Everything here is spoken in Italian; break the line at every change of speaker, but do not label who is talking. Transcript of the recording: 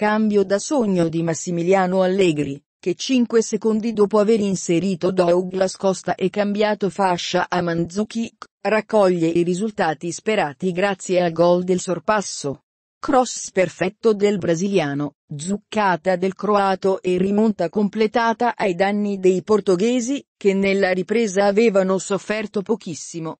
Cambio da sogno di Massimiliano Allegri, che 5 secondi dopo aver inserito Douglas Costa e cambiato fascia a Mandzukic, raccoglie i risultati sperati grazie al gol del sorpasso. Cross perfetto del brasiliano, zuccata del croato e rimonta completata ai danni dei portoghesi, che nella ripresa avevano sofferto pochissimo,